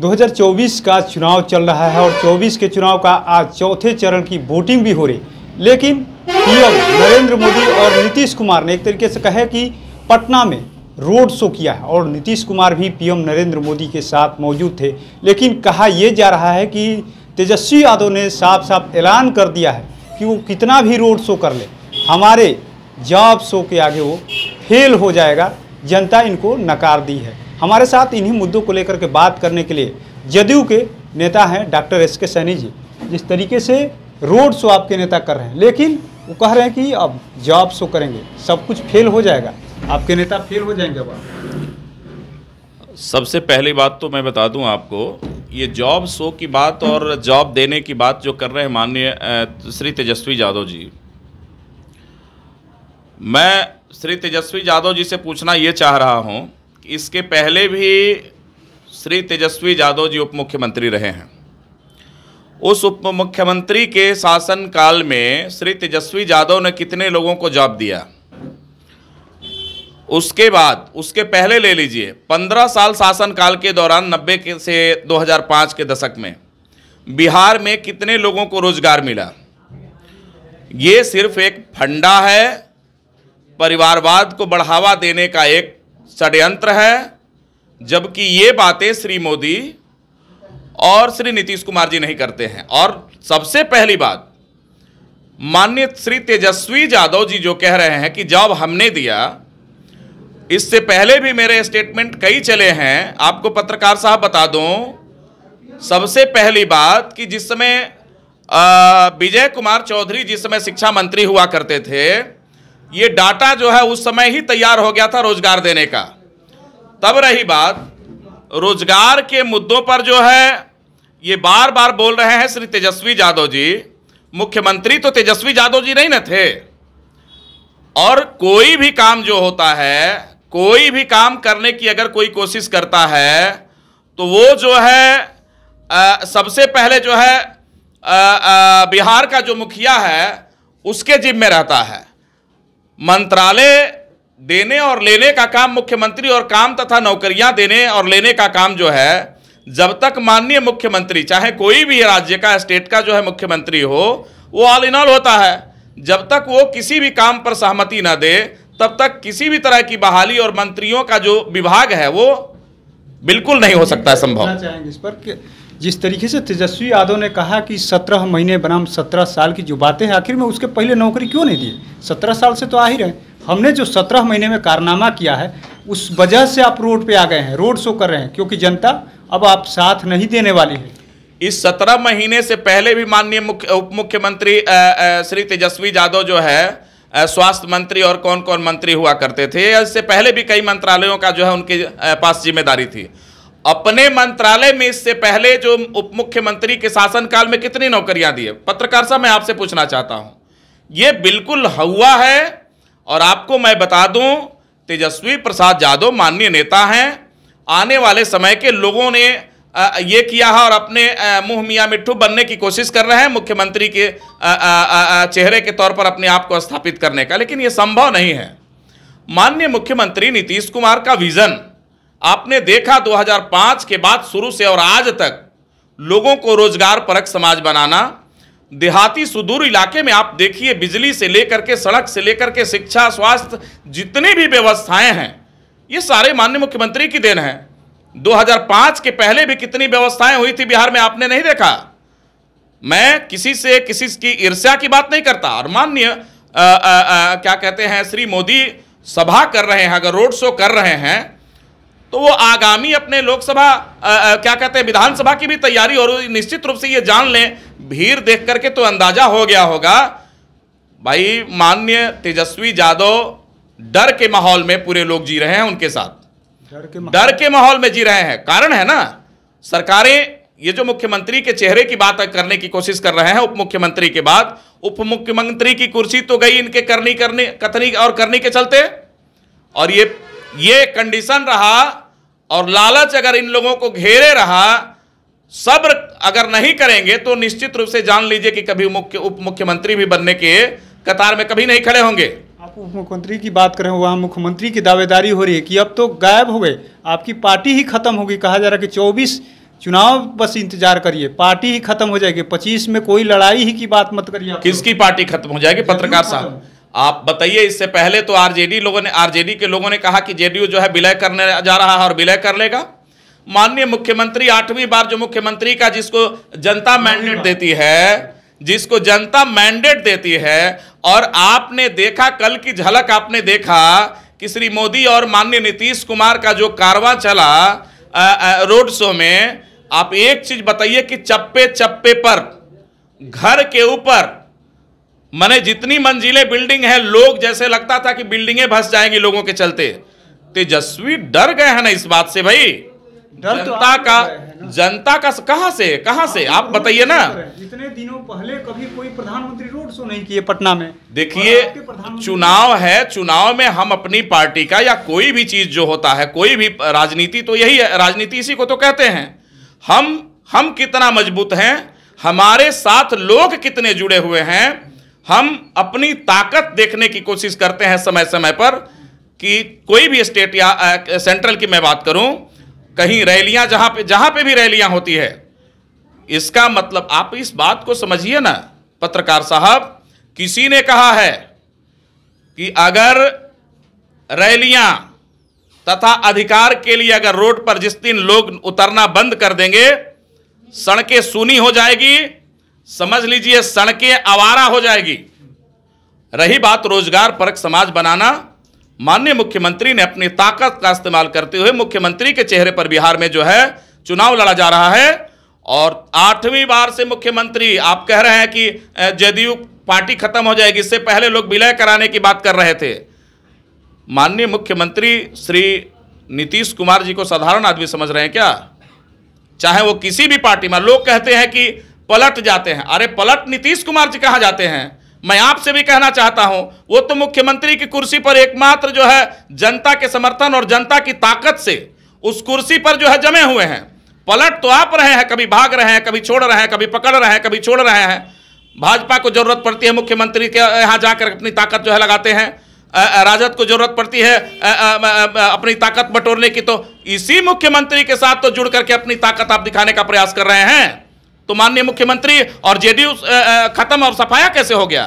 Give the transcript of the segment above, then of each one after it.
2024 का चुनाव चल रहा है और 24 के चुनाव का आज चौथे चरण की वोटिंग भी हो रही लेकिन पीएम नरेंद्र मोदी और नीतीश कुमार ने एक तरीके से कहे कि पटना में रोड शो किया है और नीतीश कुमार भी पीएम नरेंद्र मोदी के साथ मौजूद थे लेकिन कहा यह जा रहा है कि तेजस्वी यादव ने साफ साफ ऐलान कर दिया है कि वो कितना भी रोड शो कर ले हमारे जॉब शो के आगे वो फेल हो जाएगा जनता इनको नकार दी है हमारे साथ इन्हीं मुद्दों को लेकर के बात करने के लिए जदयू के नेता हैं डॉक्टर एस के सैनी जी जिस तरीके से रोड शो आपके नेता कर रहे हैं लेकिन वो कह रहे हैं कि अब जॉब शो करेंगे सब कुछ फेल हो जाएगा आपके नेता फेल हो जाएंगे अब सबसे पहली बात तो मैं बता दूं आपको ये जॉब शो की बात और जॉब देने की बात जो कर रहे हैं माननीय श्री तेजस्वी यादव जी मैं श्री तेजस्वी यादव जी से पूछना ये चाह रहा हूँ इसके पहले भी श्री तेजस्वी यादव जी उप मुख्यमंत्री रहे हैं उस उप मुख्यमंत्री के शासनकाल में श्री तेजस्वी यादव ने कितने लोगों को जॉब दिया उसके बाद उसके पहले ले लीजिए पंद्रह साल शासनकाल के दौरान नब्बे के से 2005 के दशक में बिहार में कितने लोगों को रोजगार मिला ये सिर्फ एक फंडा है परिवारवाद को बढ़ावा देने का एक षड्यंत्र है जबकि ये बातें श्री मोदी और श्री नीतीश कुमार जी नहीं करते हैं और सबसे पहली बात माननीय श्री तेजस्वी यादव जी जो कह रहे हैं कि जॉब हमने दिया इससे पहले भी मेरे स्टेटमेंट कई चले हैं आपको पत्रकार साहब बता दूं सबसे पहली बात कि जिस समय विजय कुमार चौधरी जिस समय शिक्षा मंत्री हुआ करते थे ये डाटा जो है उस समय ही तैयार हो गया था रोजगार देने का तब रही बात रोजगार के मुद्दों पर जो है ये बार बार बोल रहे हैं श्री तेजस्वी यादव जी मुख्यमंत्री तो तेजस्वी यादव जी नहीं न थे और कोई भी काम जो होता है कोई भी काम करने की अगर कोई कोशिश करता है तो वो जो है आ, सबसे पहले जो है आ, आ, बिहार का जो मुखिया है उसके जिम्मे रहता है मंत्रालय देने और लेने का काम मुख्यमंत्री और काम तथा नौकरियां देने और लेने का काम जो है जब तक माननीय मुख्यमंत्री चाहे कोई भी राज्य का स्टेट का जो है मुख्यमंत्री हो वो ऑल इन ऑल होता है जब तक वो किसी भी काम पर सहमति ना दे तब तक किसी भी तरह की बहाली और मंत्रियों का जो विभाग है वो बिल्कुल नहीं हो सकता संभव इस पर जिस तरीके से तेजस्वी यादव ने कहा कि सत्रह महीने बनाम सत्रह साल की जो बातें हैं आखिर में उसके पहले नौकरी क्यों नहीं दी सत्रह साल से तो आ ही रहे हमने जो सत्रह महीने में कारनामा किया है उस वजह से आप रोड पे आ गए हैं रोड शो कर रहे हैं क्योंकि जनता अब आप साथ नहीं देने वाली है इस सत्रह महीने से पहले भी माननीय मुख्य उप मुख्यमंत्री श्री तेजस्वी यादव जो है स्वास्थ्य मंत्री और कौन कौन मंत्री हुआ करते थे इससे पहले भी कई मंत्रालयों का जो है उनके पास जिम्मेदारी थी अपने मंत्रालय में इससे पहले जो उप मुख्यमंत्री के शासनकाल में कितनी नौकरियां दी है पत्रकार साहब मैं आपसे पूछना चाहता हूं ये बिल्कुल हुआ है और आपको मैं बता दूं तेजस्वी प्रसाद यादव माननीय नेता हैं आने वाले समय के लोगों ने ये किया है और अपने मुंह मियाँ मिट्ठू बनने की कोशिश कर रहे हैं मुख्यमंत्री के चेहरे के तौर पर अपने आप को स्थापित करने का लेकिन ये संभव नहीं है माननीय मुख्यमंत्री नीतीश कुमार का विज़न आपने देखा 2005 के बाद शुरू से और आज तक लोगों को रोजगार परक समाज बनाना देहाती सुदूर इलाके में आप देखिए बिजली से लेकर के सड़क से लेकर के शिक्षा स्वास्थ्य जितनी भी व्यवस्थाएं हैं ये सारे माननीय मुख्यमंत्री की देन है 2005 के पहले भी कितनी व्यवस्थाएं हुई थी बिहार में आपने नहीं देखा मैं किसी से किसी की ईर्ष्या की बात नहीं करता और माननीय क्या कहते हैं श्री मोदी सभा कर रहे हैं अगर रोड शो कर रहे हैं तो वो आगामी अपने लोकसभा क्या कहते हैं विधानसभा की भी तैयारी और निश्चित रूप से ये जान लें भीड़ देख करके तो अंदाजा हो गया होगा भाई मान्य तेजस्वी यादव डर के माहौल में पूरे लोग जी रहे हैं उनके साथ डर के माहौल में जी रहे हैं कारण है ना सरकारें ये जो मुख्यमंत्री के चेहरे की बात करने की कोशिश कर रहे हैं उप मुख्यमंत्री के बाद उप मुख्यमंत्री की कुर्सी तो गई इनके करनी करने कथनी और करनी के चलते और ये ये कंडीशन रहा और लालच अगर इन लोगों को घेरे रहा सब्र अगर नहीं करेंगे तो निश्चित रूप से जान लीजिए कि कभी मुख्य उप मुख्यमंत्री भी बनने के कतार में कभी नहीं खड़े होंगे आप उप मुख्यमंत्री की बात करें वहाँ मुख्यमंत्री की दावेदारी हो रही है कि अब तो गायब हो गए आपकी पार्टी ही खत्म होगी कहा जा रहा है कि चौबीस चुनाव बस इंतजार करिए पार्टी ही खत्म हो जाएगी पच्चीस में कोई लड़ाई ही की बात मत करिए किसकी पार्टी खत्म हो जाएगी पत्रकार साहब आप बताइए इससे पहले तो आरजेडी लोगों ने आरजेडी के लोगों ने कहा कि जेडीयू जो है विलय करने जा रहा है और विलय कर लेगा माननीय मुख्यमंत्री आठवीं बार जो मुख्यमंत्री का जिसको जनता मैंडेट देती है जिसको जनता मैंडेट देती है और आपने देखा कल की झलक आपने देखा कि श्री मोदी और माननीय नीतीश कुमार का जो कारवा चला रोड शो में आप एक चीज बताइए कि चप्पे चप्पे पर घर के ऊपर मैंने जितनी मंजिलें बिल्डिंग है लोग जैसे लगता था कि बिल्डिंगें भस जाएंगी लोगों के चलते तेजस्वी डर गए हैं ना इस बात से भाई डर तो जनता का जनता का कहा से कहा से आप बताइए ना इतने दिनों पहले कभी कोई प्रधानमंत्री रोड शो नहीं किए पटना में देखिए चुनाव है चुनाव में हम अपनी पार्टी का या कोई भी चीज जो होता है कोई भी राजनीति तो यही है राजनीति इसी को तो कहते हैं हम हम कितना मजबूत हैं हमारे साथ लोग कितने जुड़े हुए हैं हम अपनी ताकत देखने की कोशिश करते हैं समय समय पर कि कोई भी स्टेट या आ, सेंट्रल की मैं बात करूं कहीं रैलियां जहां पे जहां पे भी रैलियां होती है इसका मतलब आप इस बात को समझिए ना पत्रकार साहब किसी ने कहा है कि अगर रैलियां तथा अधिकार के लिए अगर रोड पर जिस दिन लोग उतरना बंद कर देंगे सड़कें सूनी हो जाएगी समझ लीजिए सड़कें आवारा हो जाएगी रही बात रोजगार परक समाज बनाना माननीय मुख्यमंत्री ने अपनी ताकत का इस्तेमाल करते हुए मुख्यमंत्री के चेहरे पर बिहार में जो है चुनाव लड़ा जा रहा है और आठवीं बार से मुख्यमंत्री आप कह रहे हैं कि जदयू पार्टी खत्म हो जाएगी इससे पहले लोग विलय कराने की बात कर रहे थे माननीय मुख्यमंत्री श्री नीतीश कुमार जी को साधारण आदमी समझ रहे हैं क्या चाहे वो किसी भी पार्टी में लोग कहते हैं कि पलट जाते हैं अरे पलट नीतीश कुमार जी कहाँ जाते हैं मैं आपसे भी कहना चाहता हूं वो तो मुख्यमंत्री की कुर्सी पर एकमात्र जो है जनता के समर्थन और जनता की ताकत से उस कुर्सी पर जो है जमे हुए हैं पलट तो आप रहे हैं कभी भाग रहे हैं कभी छोड़ रहे हैं कभी पकड़ रहे हैं कभी छोड़ रहे हैं भाजपा को जरूरत पड़ती है मुख्यमंत्री के यहाँ जाकर अपनी ताकत जो है लगाते हैं राजद को जरूरत पड़ती है अपनी ताकत बटोरने की तो इसी मुख्यमंत्री के साथ तो जुड़ करके अपनी ताकत आप दिखाने का प्रयास कर रहे हैं तो माननीय मुख्यमंत्री और जेडीयू खत्म और सफाया कैसे हो गया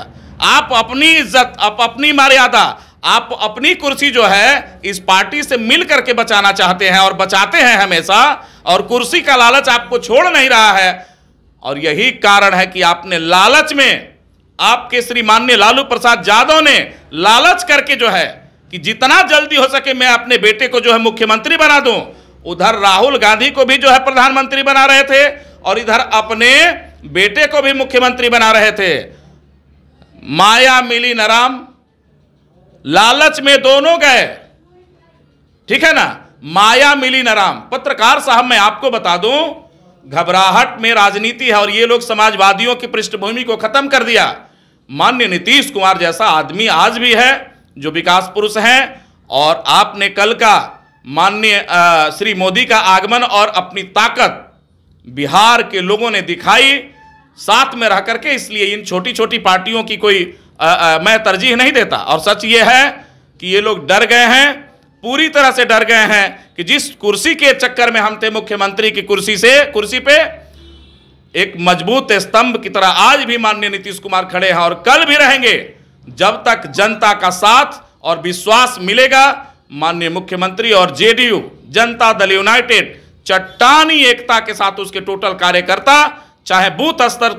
आप अपनी इज्जत आप अपनी मर्यादा आप अपनी कुर्सी जो है इस पार्टी से मिल करके बचाना चाहते हैं और बचाते हैं हमेशा और कुर्सी का लालच आपको छोड़ नहीं रहा है और यही कारण है कि आपने लालच में आपके श्री मान्य लालू प्रसाद यादव ने लालच करके जो है कि जितना जल्दी हो सके मैं अपने बेटे को जो है मुख्यमंत्री बना दूं उधर राहुल गांधी को भी जो है प्रधानमंत्री बना रहे थे और इधर अपने बेटे को भी मुख्यमंत्री बना रहे थे माया मिली नाराम लालच में दोनों गए ठीक है ना माया मिली नाराम पत्रकार साहब मैं आपको बता दूं घबराहट में राजनीति है और ये लोग समाजवादियों की पृष्ठभूमि को खत्म कर दिया मान्य नीतीश कुमार जैसा आदमी आज भी है जो विकास पुरुष हैं और आपने कल का माननीय श्री मोदी का आगमन और अपनी ताकत बिहार के लोगों ने दिखाई साथ में रह करके इसलिए इन छोटी छोटी पार्टियों की कोई आ, आ, मैं तरजीह नहीं देता और सच ये है कि ये लोग डर गए हैं पूरी तरह से डर गए हैं कि जिस कुर्सी के चक्कर में हम थे मुख्यमंत्री की कुर्सी से कुर्सी पे एक मजबूत स्तंभ की तरह आज भी माननीय नीतीश कुमार खड़े हैं और कल भी रहेंगे जब तक जनता का साथ और विश्वास मिलेगा माननीय मुख्यमंत्री और जेडीयू जनता दल यूनाइटेड चट्टानी एकता के साथ उसके टोटल कार्यकर्ता चाहे बूथ स्तर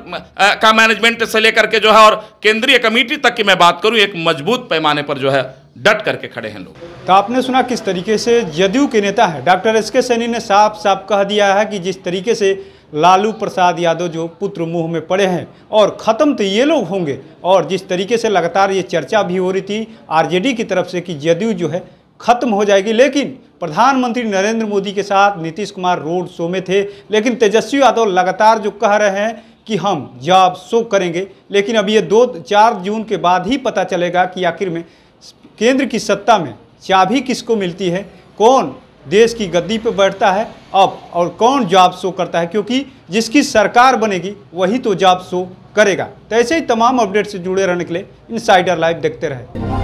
का मैनेजमेंट से लेकर के जो है और केंद्रीय कमेटी तक की मैं बात करूं एक मजबूत पैमाने पर जो है डट करके खड़े हैं लोग तो आपने सुना किस तरीके से जदयू के नेता है डॉक्टर एस के सैनी ने साफ साफ कह दिया है कि जिस तरीके से लालू प्रसाद यादव जो पुत्र मुंह में पड़े हैं और ख़त्म तो ये लोग होंगे और जिस तरीके से लगातार ये चर्चा भी हो रही थी आरजेडी की तरफ से कि जदयू जो है ख़त्म हो जाएगी लेकिन प्रधानमंत्री नरेंद्र मोदी के साथ नीतीश कुमार रोड शो में थे लेकिन तेजस्वी यादव लगातार जो कह रहे हैं कि हम जॉब शो करेंगे लेकिन अब ये दो चार जून के बाद ही पता चलेगा कि आखिर में केंद्र की सत्ता में चाबी किसको मिलती है कौन देश की गद्दी पर बैठता है अब और कौन जॉब शो करता है क्योंकि जिसकी सरकार बनेगी वही तो जॉब शो करेगा तो ऐसे ही तमाम अपडेट से जुड़े रहने के लिए इनसाइडर लाइव देखते रहे